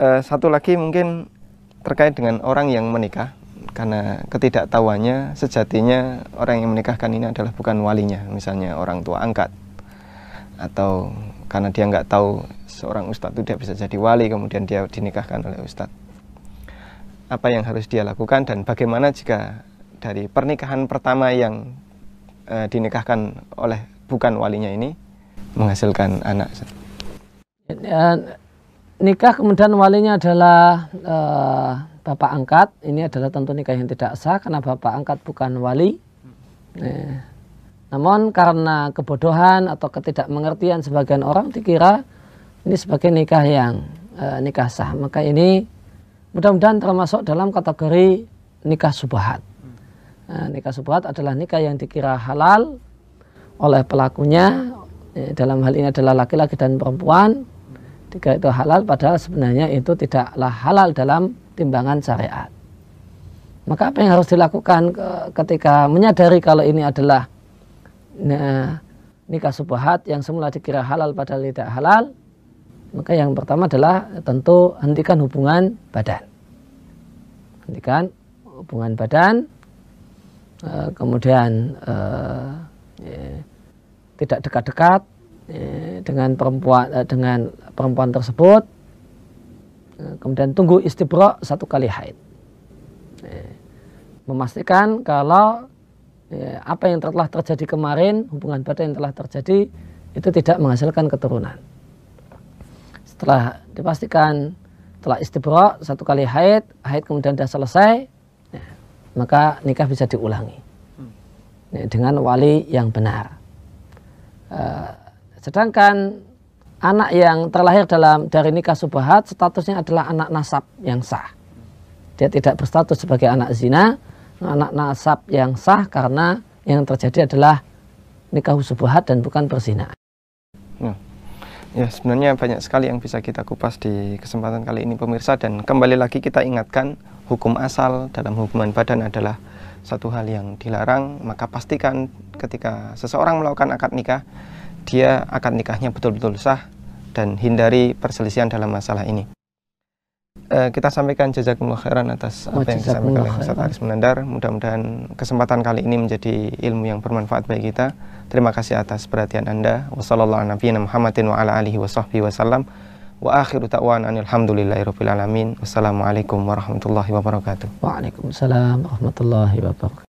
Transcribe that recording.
uh, satu lagi mungkin terkait dengan orang yang menikah karena ketidaktahuannya sejatinya orang yang menikahkan ini adalah bukan walinya misalnya orang tua angkat atau karena dia nggak tahu seorang ustadz itu dia bisa jadi wali kemudian dia dinikahkan oleh ustadz apa yang harus dia lakukan dan bagaimana jika dari pernikahan pertama yang e, dinikahkan oleh bukan walinya ini menghasilkan anak nikah kemudian walinya adalah e, bapak angkat ini adalah tentu nikah yang tidak sah karena bapak angkat bukan wali e, namun karena kebodohan atau ketidakmengertian sebagian orang dikira ini sebagai nikah yang e, nikah sah maka ini mudah-mudahan termasuk dalam kategori nikah subahat e, nikah subahat adalah nikah yang dikira halal oleh pelakunya e, dalam hal ini adalah laki-laki dan perempuan tiga itu halal padahal sebenarnya itu tidaklah halal dalam timbangan syariat. Maka apa yang harus dilakukan eh, ketika menyadari kalau ini adalah nah, nikah subahat yang semula dikira halal padahal tidak halal, maka yang pertama adalah tentu hentikan hubungan badan. Hentikan hubungan badan, eh, kemudian eh, ya, tidak dekat-dekat, Eh, dengan perempuan eh, dengan perempuan tersebut eh, kemudian tunggu istibro satu kali haid memastikan kalau apa yang telah terjadi kemarin hubungan badan yang telah terjadi itu tidak menghasilkan keturunan setelah dipastikan setelah istibro satu kali haid haid kemudian sudah selesai maka nikah bisa diulangi hmm. dengan wali yang benar Sedangkan anak yang terlahir dalam dari nikah subhat statusnya adalah anak nasab yang sah. Dia tidak berstatus sebagai anak zina, anak nasab yang sah karena yang terjadi adalah nikah subhat dan bukan persina ya. ya sebenarnya banyak sekali yang bisa kita kupas di kesempatan kali ini pemirsa dan kembali lagi kita ingatkan hukum asal dalam hukuman badan adalah satu hal yang dilarang maka pastikan ketika seseorang melakukan akad nikah dia akad nikahnya betul-betul sah dan hindari perselisihan dalam masalah ini. E, kita sampaikan jazakumullah khairan atas apa yang disampaikan oleh Ustaz Aris Menandar. Mudah-mudahan kesempatan kali ini menjadi ilmu yang bermanfaat bagi kita. Terima kasih atas perhatian Anda. Wassalamualaikum warahmatullahi wabarakatuh. Wassalamualaikum warahmatullahi wabarakatuh. Waalaikumsalam warahmatullahi wabarakatuh.